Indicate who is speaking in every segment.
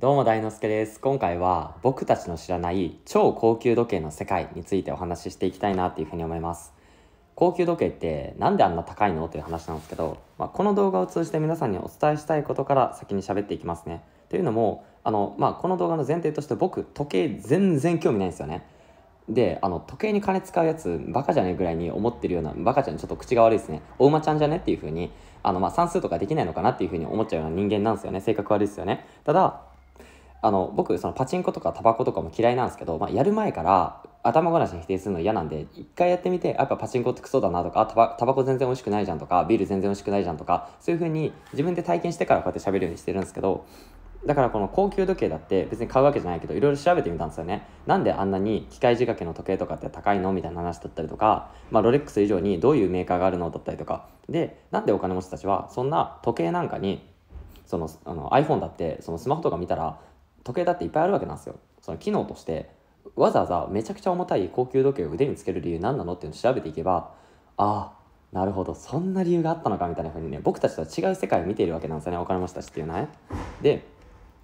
Speaker 1: どうも大之助です。今回は僕たちの知らない超高級時計の世界についてお話ししていきたいなっていうふうに思います。高級時計って何であんな高いのという話なんですけど、まあ、この動画を通じて皆さんにお伝えしたいことから先に喋っていきますね。というのも、あの、まあ、この動画の前提として僕、時計全然興味ないんですよね。で、あの、時計に金使うやつ、バカじゃねえぐらいに思ってるような、バカじゃん、ちょっと口が悪いですね。お馬ちゃんじゃねっていうふうに、あの、まあ、算数とかできないのかなっていうふうに思っちゃうような人間なんですよね。性格悪いですよね。ただ、あの僕そのパチンコとかタバコとかも嫌いなんですけど、まあ、やる前から頭ごなしに否定するの嫌なんで一回やってみてやっぱパチンコってクソだなとかタバタバコ全然美味しくないじゃんとかビール全然美味しくないじゃんとかそういう風に自分で体験してからこうやって喋るようにしてるんですけどだからこの高級時計だって別に買うわけじゃないけどいろいろ調べてみたんですよねなんであんなに機械仕掛けの時計とかって高いのみたいな話だったりとか、まあ、ロレックス以上にどういうメーカーがあるのだったりとかでなんでお金持ちたちはそんな時計なんかにそのあの iPhone だってそのスマホとか見たら時計だっていっぱいあるわけなんですよその機能としてわざわざめちゃくちゃ重たい高級時計を腕につける理由何なのっていうのを調べていけばああなるほどそんな理由があったのかみたいな風にね僕たちとは違う世界を見ているわけなんですよね分かりましたしっていうねで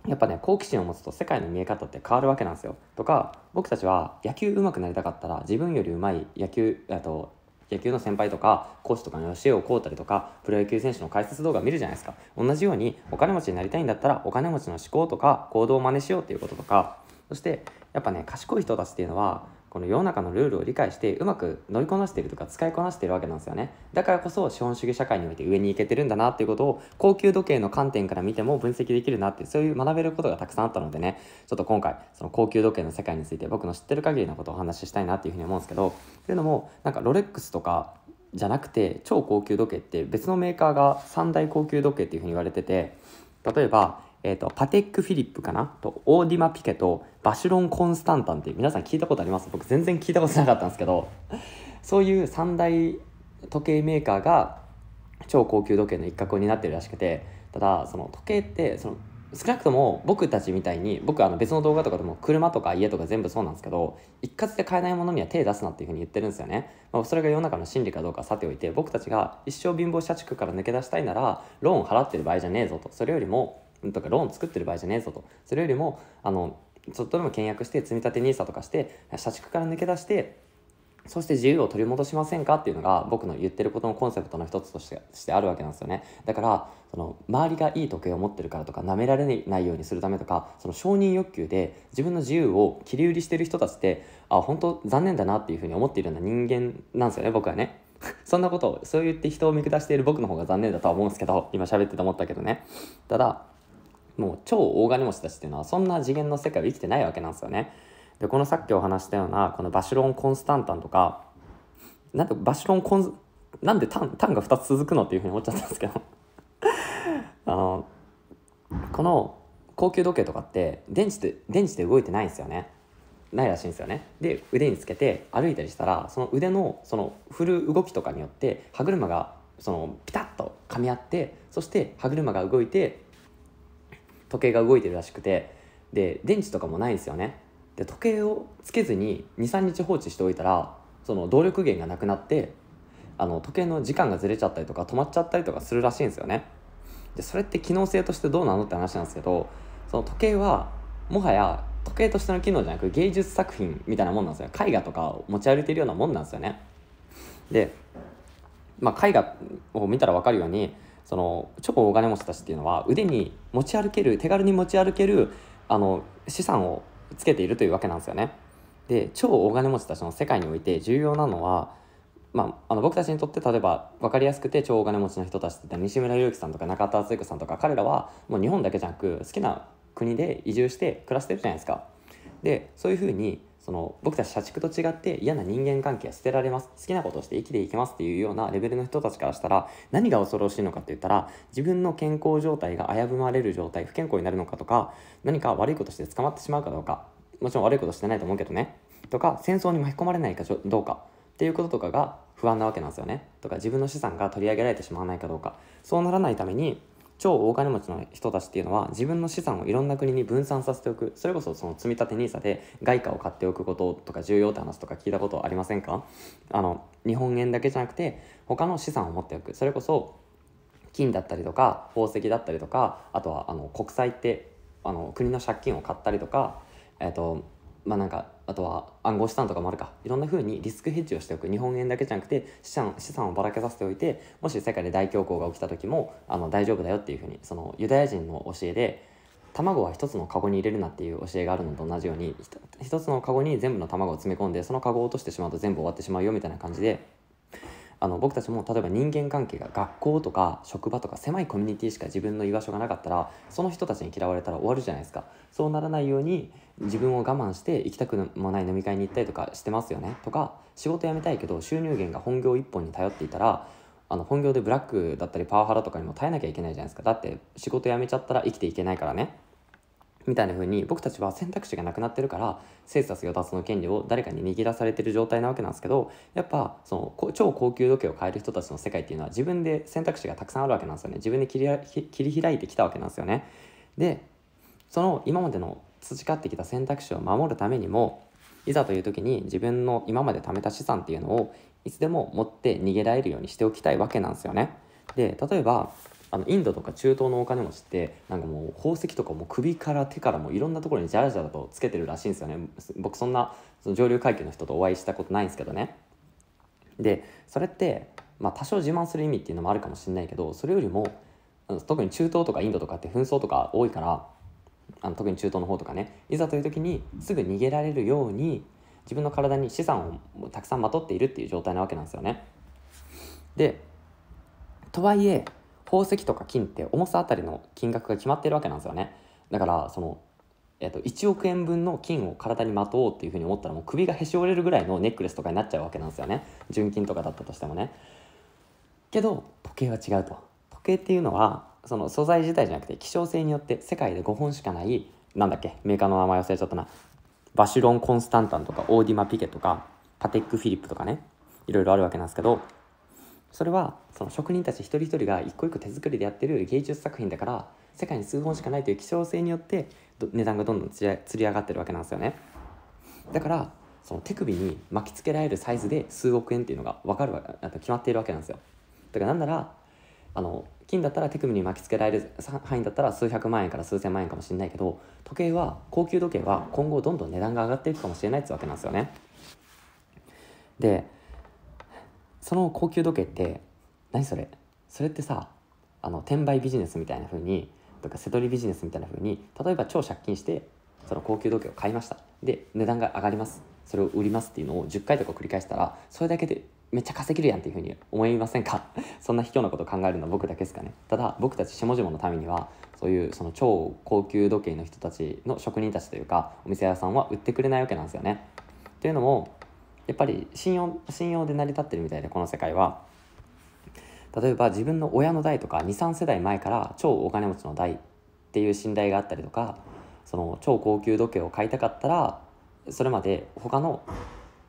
Speaker 1: やっぱね好奇心を持つと世界の見え方って変わるわけなんですよとか僕たちは野球上手くなりたかったら自分より上手い野球あと野球の先輩とかコーチとかの教えを請うたりとかプロ野球選手の解説動画見るじゃないですか同じようにお金持ちになりたいんだったらお金持ちの思考とか行動を真似しようっていうこととかそしてやっぱね賢い人たちっていうのはこの世の中のルールを理解してうまく乗りこなしてるとか使いこなしてるわけなんですよねだからこそ資本主義社会において上に行けてるんだなっていうことを高級時計の観点から見ても分析できるなってそういう学べることがたくさんあったのでねちょっと今回その高級時計の世界について僕の知ってる限りのことをお話ししたいなっていうふうに思うんですけどというのもなんかロレックスとかじゃなくて超高級時計って別のメーカーが三大高級時計っていうふうに言われてて例えばえー、と、パテック・フィリップかなと、オーディマ・ピケと、バシュロン・コンスタンタンっていう、皆さん聞いたことあります僕全然聞いたことなかったんですけど、そういう三大時計メーカーが超高級時計の一角になってるらしくて、ただ、その時計って、その、少なくとも僕たちみたいに僕あの別の動画とかでも車とか家とか全部そうなんですけど一括で買えないものには手出すなっていうふうに言ってるんですよね、まあ、それが世の中の真理かどうかさておいて僕たちが一生貧乏社畜から抜け出したいならローン払ってる場合じゃねえぞとそれよりもとかローン作ってる場合じゃねえぞと。それよりも、あの、ちょっとでも倹約して積み立て NISA とかして、社畜から抜け出して、そして自由を取り戻しませんかっていうのが僕の言ってることのコンセプトの一つとしてしてあるわけなんですよね。だからその周りがいい時計を持ってるからとか舐められないようにするためとかその承認欲求で自分の自由を切り売りしてる人たちってあ本当残念だなっていうふうに思っているような人間なんですよね僕はね。そんなことをそう言って人を見下している僕の方が残念だとは思うんですけど今喋ってて思ったけどね。ただもう超大金持ちたちっていうのはそんな次元の世界を生きてないわけなんですよね。でこのさっきお話したようなこのバシロン・コンスタンタンとかなんでバシロン・コンなんでタンタンが2つ続くのっていうふうに思っちゃったんですけど あのこの高級時計とかって電池で電池で動いてないんですよね。ないらしいんですよねで腕につけて歩いたりしたらその腕のその振る動きとかによって歯車がそのピタッと噛み合ってそして歯車が動いて時計が動いてるらしくてで電池とかもないんですよねで時計をつけずに23日放置しておいたらその動力源がなくなってあの時計の時間がずれちゃったりとか止まっちゃったりとかするらしいんですよねでそれって機能性としてどうなのって話なんですけどその時計はもはや時計としての機能じゃなく芸術作品みたいなもんなんですよ絵画とかを持ち歩いてるようなもんなんですよねで、まあ、絵画を見たら分かるようにその超大金持ちたちっていうのは腕に持ち歩ける手軽に持ち歩けるあの資産をつけているというわけなんですよね。で超大金持ちたちの世界において重要なのは、まあ、あの僕たちにとって例えば分かりやすくて超大金持ちの人たちって西村祐樹さんとか中田敦彦さんとか彼らはもう日本だけじゃなく好きな国で移住して暮らしてるじゃないですか。でそういうふうにその僕たち社畜と違って嫌な人間関係は捨てられます好きなことをして生きていけますっていうようなレベルの人たちからしたら何が恐ろしいのかって言ったら自分の健康状態が危ぶまれる状態不健康になるのかとか何か悪いことして捕まってしまうかどうかもちろん悪いことしてないと思うけどねとか戦争に巻き込まれないかどうかっていうこととかが不安なわけなんですよねとか自分の資産が取り上げられてしまわないかどうかそうならないために超大金持ちの人たちっていうのは自分の資産をいろんな国に分散させておくそれこそその積立 NISA で外貨を買っておくこととか重要って話とか聞いたことありませんかあの日本円だけじゃなくて他の資産を持っておくそれこそ金だったりとか宝石だったりとかあとはあの国債ってあの国の借金を買ったりとかえっ、ー、とまあなんかあとは暗号資産とかもあるかいろんな風にリスクヘッジをしておく日本円だけじゃなくて資産資産をばらけさせておいてもし世界で大恐慌が起きた時もあの大丈夫だよっていう風にそのユダヤ人の教えで卵は一つのカゴに入れるなっていう教えがあるのと同じように一つのカゴに全部の卵を詰め込んでそのカゴを落としてしまうと全部終わってしまうよみたいな感じであの僕たちも例えば人間関係が学校とか職場とか狭いコミュニティしか自分の居場所がなかったらその人たちに嫌われたら終わるじゃないですかそうならないように自分を我慢して行きたくもない飲み会に行ったりとかしてますよねとか仕事辞めたいけど収入源が本業1本に頼っていたらあの本業でブラックだったりパワハラとかにも耐えなきゃいけないじゃないですかだって仕事辞めちゃったら生きていけないからねみたいな風に僕たちは選択肢がなくなってるから生殺与奪の権利を誰かに握らされてる状態なわけなんですけどやっぱその超高級時計を買える人たちの世界っていうのは自分で選択肢がたくさんあるわけなんですよね自分で切り切り開いてきたわけなんですよねでその今までの培ってきた選択肢を守るためにもいざという時に自分の今まで貯めた資産っていうのをいつでも持って逃げられるようにしておきたいわけなんですよねで例えばあのインドとか中東のお金持ちってなんかもう宝石とかも首から手からもいろんなところにジャラジャラとつけてるらしいんですよね僕そんなその上流階級の人とお会いしたことないんですけどねでそれって、まあ、多少自慢する意味っていうのもあるかもしれないけどそれよりも特に中東とかインドとかって紛争とか多いからあの特に中東の方とかねいざという時にすぐ逃げられるように自分の体に資産をたくさんまとっているっていう状態なわけなんですよね。でとはいえ宝石とか金って重さあたりの金額が決まってるわけなんですよねだからその、えーと、1億円分の金を体にまとおうっていうふうに思ったらもう首がへし折れるぐらいのネックレスとかになっちゃうわけなんですよね純金とかだったとしてもねけど時計は違うと時計っていうのはその素材自体じゃなくて希少性によって世界で5本しかないなんだっけメーカーの名前忘れちゃったなバシュロン・コンスタンタンとかオーディマ・ピケとかパテック・フィリップとかねいろいろあるわけなんですけどそれはその職人たち一人一人が一個一個手作りでやってる芸術作品だから世界に数本しかないという希少性によって値段がどんどんつり上がってるわけなんですよねだからその手首に巻きつけられるサイズで数億円っていうのが分かるわけ決まっているわけなんですよだからなんならあの金だったら手首に巻きつけられる範囲だったら数百万円から数千万円かもしれないけど時計は高級時計は今後どんどん値段が上がっていくかもしれないってわけなんですよねでその高級時計って何それそれってさあの転売ビジネスみたいな風にとか背取りビジネスみたいな風に例えば超借金してその高級時計を買いましたで値段が上がりますそれを売りますっていうのを10回とか繰り返したらそれだけでめっちゃ稼げるやんっていうふうに思いませんか そんな卑怯なこと考えるのは僕だけですかねただ僕たち下々のためにはそういうその超高級時計の人たちの職人たちというかお店屋さんは売ってくれないわけなんですよねというのもやっぱり信用信用で成り立ってるみたいでこの世界は例えば自分の親の代とか23世代前から超お金持ちの代っていう信頼があったりとかその超高級時計を買いたかったらそれまで他の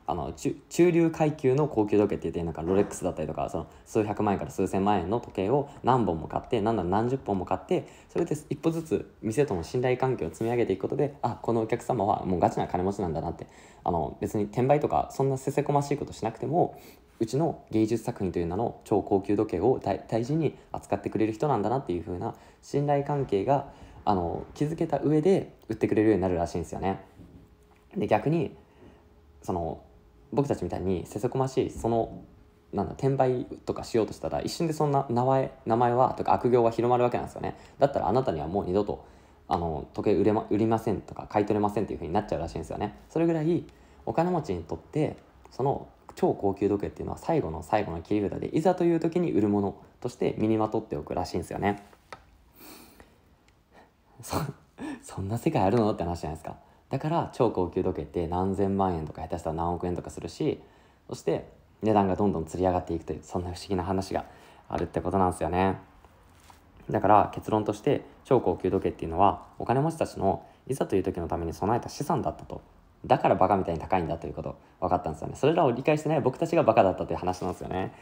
Speaker 1: あの中中流階級の高級時計って言ってなんかロレックスだったりとかその数百万円から数千万円の時計を何本も買って何ら何十本も買ってそれで一歩ずつ店との信頼関係を積み上げていくことであこのお客様はもうガチな金持ちなんだなってあの別に転売とかそんなせせこましいことしなくてもうちの芸術作品という名の超高級時計を大事に扱ってくれる人なんだなっていう風な信頼関係があの築けた上で売ってくれるようになるらしいんですよね。で逆にその僕たちみたいにせせこましいそのなんだ転売とかしようとしたら一瞬でそんな名前名前はとか悪行は広まるわけなんですよねだったらあなたにはもう二度とあの時計売れ、ま、売りませんとか買い取れませんっていうふうになっちゃうらしいんですよねそれぐらいお金持ちにとってその超高級時計っていうのは最後の最後の切り札でいざという時に売るものとして身にまとっておくらしいんですよね そんな世界あるのって話じゃないですかだから超高級時計って何千万円とか下手したら何億円とかするしそして値段がどんどんつり上がっていくというそんな不思議な話があるってことなんですよねだから結論として超高級時計っていうのはお金持ちたちのいざという時のために備えた資産だったとだからバカみたいに高いんだということ分かったんですよねそれらを理解してない僕たちがバカだったという話なんですよね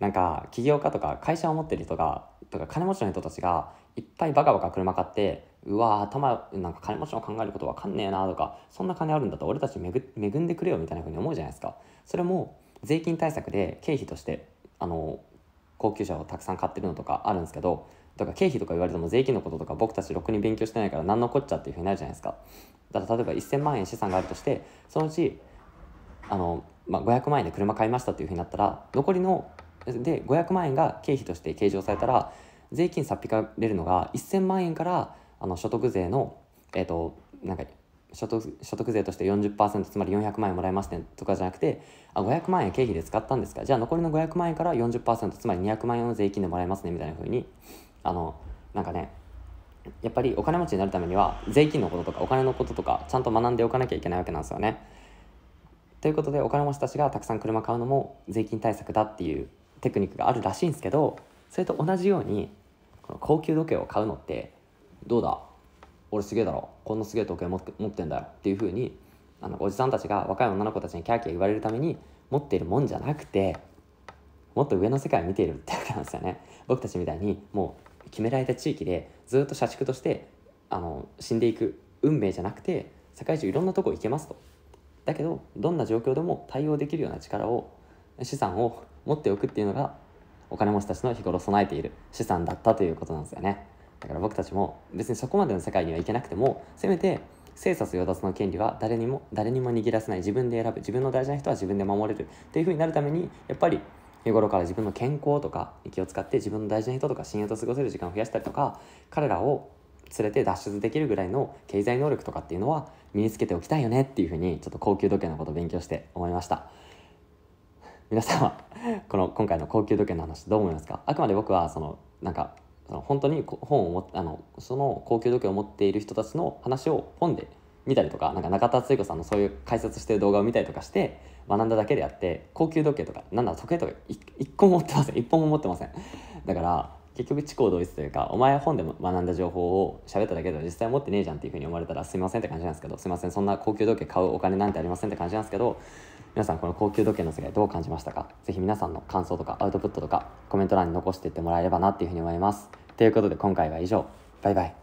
Speaker 1: なんか起業家とか会社を持ってる人がとか金持ちの人たちがいっぱいバカバカ車買ってうわ頭なんか金持ちの考えることわかんねえなとかそんな金あるんだったら俺たち恵んでくれよみたいなふうに思うじゃないですかそれも税金対策で経費としてあの高級車をたくさん買ってるのとかあるんですけどとか経費とか言われても税金のこととか僕たちろくに勉強してないから何のこっちゃっていうふうになるじゃないですかだから例えば1000万円資産があるとしてそのうちあの、まあ、500万円で車買いましたっていうふうになったら残りので500万円が経費として計上されたら税金さっ引かれるのが1000万円からあの所得税の、えっ、ー、と、なんか所得所得税として40%つまり400万円もらいましねとかじゃなくてあ500万円経費で使ったんですかじゃあ残りの500万円から40%つまり200万円の税金でもらえますねみたいなふうにあのなんかねやっぱりお金持ちになるためには税金のこととかお金のこととかちゃんと学んでおかなきゃいけないわけなんですよね。ということでお金持ちたちがたくさん車買うのも税金対策だっていうテクニックがあるらしいんですけどそれと同じようにこの高級時計を買うのってどうだ俺すげえだろこんなすげえ時計持ってんだよっていうふうにあのおじさんたちが若い女の子たちにキャーキャー言われるために持っているもんじゃなくてもっと上の世界を見ているってわけなんですよね僕たちみたいにもう決められた地域でずっと社畜としてあの死んでいく運命じゃなくて世界中いろんなとこ行けますとだけどどんな状況でも対応できるような力を資産を持っておくっていうのがお金持ちたちの日頃備えている資産だったということなんですよね。だから僕たちも別にそこまでの世界には行けなくてもせめて生殺与奪の権利は誰にも誰にも握らせない自分で選ぶ自分の大事な人は自分で守れるっていうふうになるためにやっぱり日頃から自分の健康とか気を使って自分の大事な人とか親友と過ごせる時間を増やしたりとか彼らを連れて脱出できるぐらいの経済能力とかっていうのは身につけておきたいよねっていうふうにちょっと高級時計のことを勉強して思いました。皆さんはこの今回の高級時計の話どう思いますかあくまで僕はそのなんか本当に本をあのその高級時計を持っている人たちの話を本で見たりとかなんか中田敦彦さんのそういう解説してる動画を見たりとかして学んだだけであって高級時計とかなんだ時計とか一個も持ってません一本も持ってませんだから結局地行同一というかお前本で学んだ情報を喋っただけでは実際持ってねえじゃんっていうふうに思われたらすいませんって感じなんですけどすいませんそんな高級時計買うお金なんてありませんって感じなんですけど皆さんこの高級時計の世界どう感じましたか是非皆さんの感想とかアウトプットとかコメント欄に残していってもらえればなっていうふうに思います。ということで今回は以上。バイバイ。